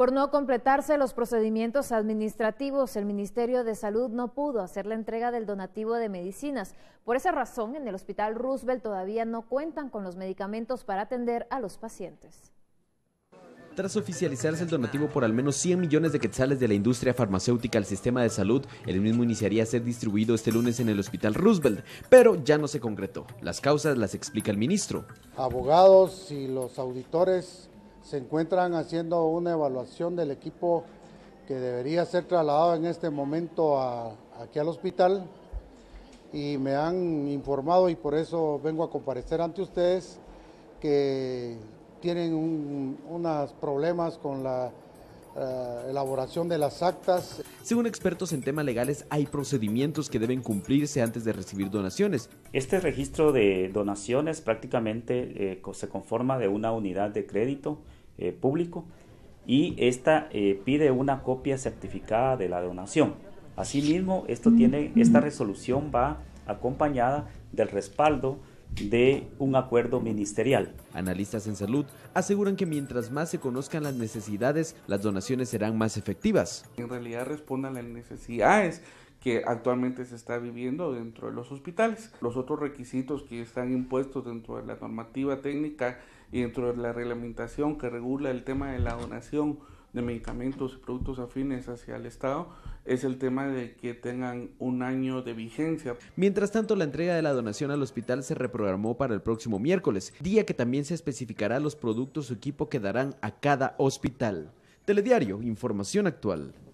Por no completarse los procedimientos administrativos, el Ministerio de Salud no pudo hacer la entrega del donativo de medicinas. Por esa razón, en el Hospital Roosevelt todavía no cuentan con los medicamentos para atender a los pacientes. Tras oficializarse el donativo por al menos 100 millones de quetzales de la industria farmacéutica al sistema de salud, el mismo iniciaría a ser distribuido este lunes en el Hospital Roosevelt, pero ya no se concretó. Las causas las explica el ministro. Abogados y los auditores se encuentran haciendo una evaluación del equipo que debería ser trasladado en este momento a, aquí al hospital y me han informado y por eso vengo a comparecer ante ustedes que tienen unos problemas con la eh, elaboración de las actas. Según expertos en temas legales, hay procedimientos que deben cumplirse antes de recibir donaciones. Este registro de donaciones prácticamente eh, se conforma de una unidad de crédito eh, público y esta pide una copia certificada de la donación. Asimismo, esto tiene, esta resolución va acompañada del respaldo de un acuerdo ministerial. Analistas en salud aseguran que mientras más se conozcan las necesidades, las donaciones serán más efectivas. En realidad respondan las necesidades que actualmente se está viviendo dentro de los hospitales. Los otros requisitos que están impuestos dentro de la normativa técnica y dentro de la reglamentación que regula el tema de la donación de medicamentos y productos afines hacia el Estado es el tema de que tengan un año de vigencia. Mientras tanto, la entrega de la donación al hospital se reprogramó para el próximo miércoles, día que también se especificará los productos o equipo que darán a cada hospital. Telediario, información actual.